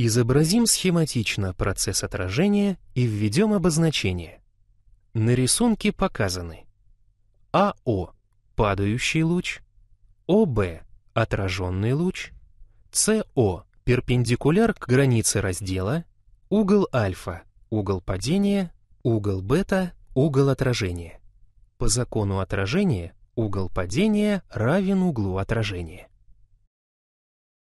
Изобразим схематично процесс отражения и введем обозначение. На рисунке показаны АО – падающий луч, ОБ – отраженный луч, СО – перпендикуляр к границе раздела, угол альфа – угол падения, угол бета – угол отражения. По закону отражения угол падения равен углу отражения.